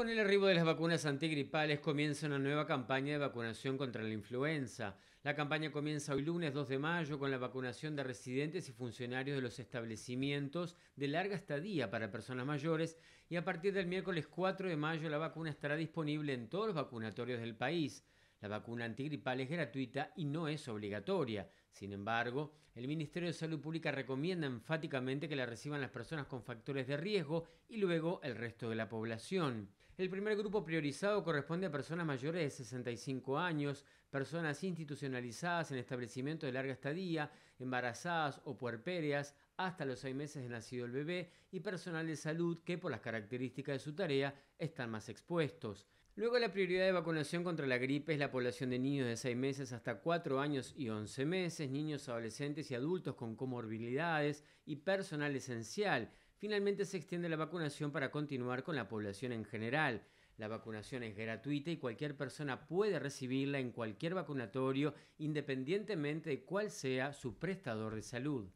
Con el arribo de las vacunas antigripales comienza una nueva campaña de vacunación contra la influenza. La campaña comienza hoy lunes 2 de mayo con la vacunación de residentes y funcionarios de los establecimientos de larga estadía para personas mayores y a partir del miércoles 4 de mayo la vacuna estará disponible en todos los vacunatorios del país. La vacuna antigripal es gratuita y no es obligatoria. Sin embargo, el Ministerio de Salud Pública recomienda enfáticamente que la reciban las personas con factores de riesgo y luego el resto de la población. El primer grupo priorizado corresponde a personas mayores de 65 años, personas institucionalizadas en establecimientos de larga estadía, embarazadas o puerpéreas hasta los seis meses de nacido el bebé y personal de salud que por las características de su tarea están más expuestos. Luego la prioridad de vacunación contra la gripe es la población de niños de 6 meses hasta 4 años y 11 meses, niños, adolescentes y adultos con comorbilidades y personal esencial finalmente se extiende la vacunación para continuar con la población en general. La vacunación es gratuita y cualquier persona puede recibirla en cualquier vacunatorio independientemente de cuál sea su prestador de salud.